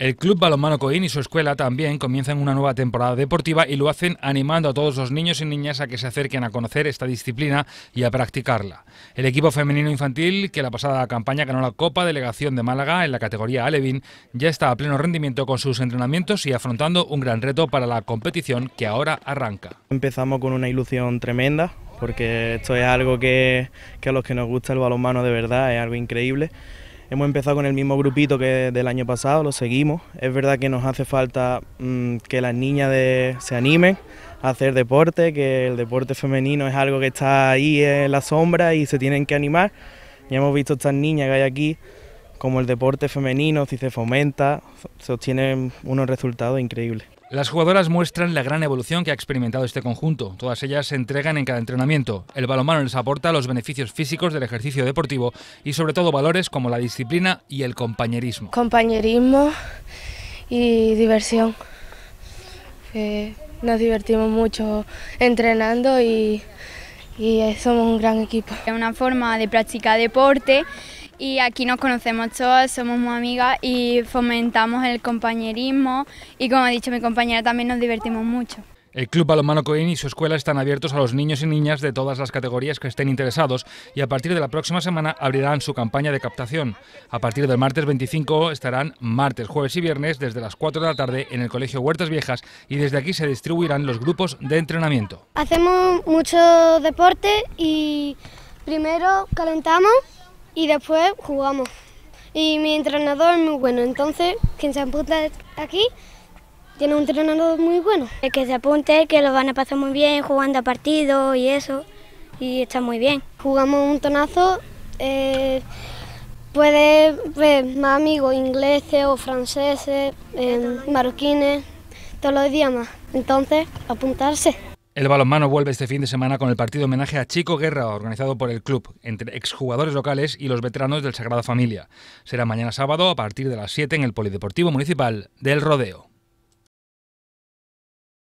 El Club Balonmano Coín y su escuela también comienzan una nueva temporada deportiva y lo hacen animando a todos los niños y niñas a que se acerquen a conocer esta disciplina y a practicarla. El equipo femenino infantil, que la pasada campaña ganó la Copa Delegación de Málaga en la categoría Alevín, ya está a pleno rendimiento con sus entrenamientos y afrontando un gran reto para la competición que ahora arranca. Empezamos con una ilusión tremenda, porque esto es algo que, que a los que nos gusta el balonmano de verdad es algo increíble. Hemos empezado con el mismo grupito que del año pasado, lo seguimos. Es verdad que nos hace falta mm, que las niñas se animen a hacer deporte, que el deporte femenino es algo que está ahí en la sombra y se tienen que animar. Ya hemos visto estas niñas que hay aquí, como el deporte femenino, si se fomenta, se obtienen unos resultados increíbles. Las jugadoras muestran la gran evolución que ha experimentado este conjunto. Todas ellas se entregan en cada entrenamiento. El balonmano les aporta los beneficios físicos del ejercicio deportivo y sobre todo valores como la disciplina y el compañerismo. Compañerismo y diversión. nos divertimos mucho entrenando y, y somos un gran equipo. Es una forma de practicar deporte y aquí nos conocemos todas, somos muy amigas y fomentamos el compañerismo y como ha dicho mi compañera también nos divertimos mucho. El Club Balonmano Coín y su escuela están abiertos a los niños y niñas de todas las categorías que estén interesados y a partir de la próxima semana abrirán su campaña de captación. A partir del martes 25 estarán martes, jueves y viernes desde las 4 de la tarde en el Colegio Huertas Viejas y desde aquí se distribuirán los grupos de entrenamiento. Hacemos mucho deporte y primero calentamos y después jugamos. Y mi entrenador es muy bueno, entonces quien se apunta aquí tiene un entrenador muy bueno. El que se apunte, que lo van a pasar muy bien jugando a partidos y eso, y está muy bien. Jugamos un tonazo, eh, puede ver más amigos ingleses o franceses, eh, maroquines, todos los idiomas. Entonces, apuntarse. El balonmano vuelve este fin de semana con el partido homenaje a Chico Guerra, organizado por el club, entre exjugadores locales y los veteranos del Sagrada Familia. Será mañana sábado a partir de las 7 en el Polideportivo Municipal del Rodeo.